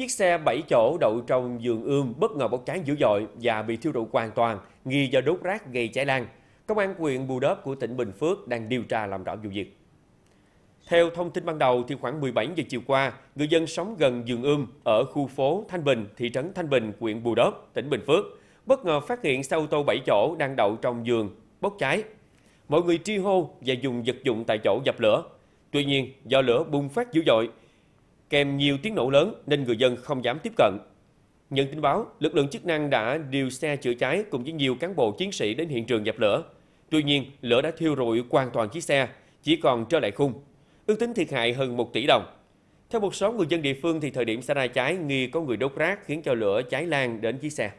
Chiếc xe 7 chỗ đậu trong vườn ươm bất ngờ bốc cháy dữ dội và bị thiêu rụi hoàn toàn, nghi do đốt rác gây cháy lan. Công an huyện Bù Đốp của tỉnh Bình Phước đang điều tra làm rõ vụ việc. Theo thông tin ban đầu, thì khoảng 17 giờ chiều qua, người dân sống gần vườn ươm ở khu phố Thanh Bình, thị trấn Thanh Bình, huyện Bù Đốp, tỉnh Bình Phước, bất ngờ phát hiện xe ô tô 7 chỗ đang đậu trong vườn bốc cháy. Mọi người tri hô và dùng vật dụng tại chỗ dập lửa. Tuy nhiên, do lửa bùng phát dữ dội, kèm nhiều tiếng nổ lớn nên người dân không dám tiếp cận. Nhận tin báo, lực lượng chức năng đã điều xe chữa cháy cùng với nhiều cán bộ chiến sĩ đến hiện trường dập lửa. Tuy nhiên, lửa đã thiêu rụi hoàn toàn chiếc xe, chỉ còn trơ lại khung. Ước tính thiệt hại hơn 1 tỷ đồng. Theo một số người dân địa phương thì thời điểm xảy ra cháy nghi có người đốt rác khiến cho lửa cháy lan đến chiếc xe.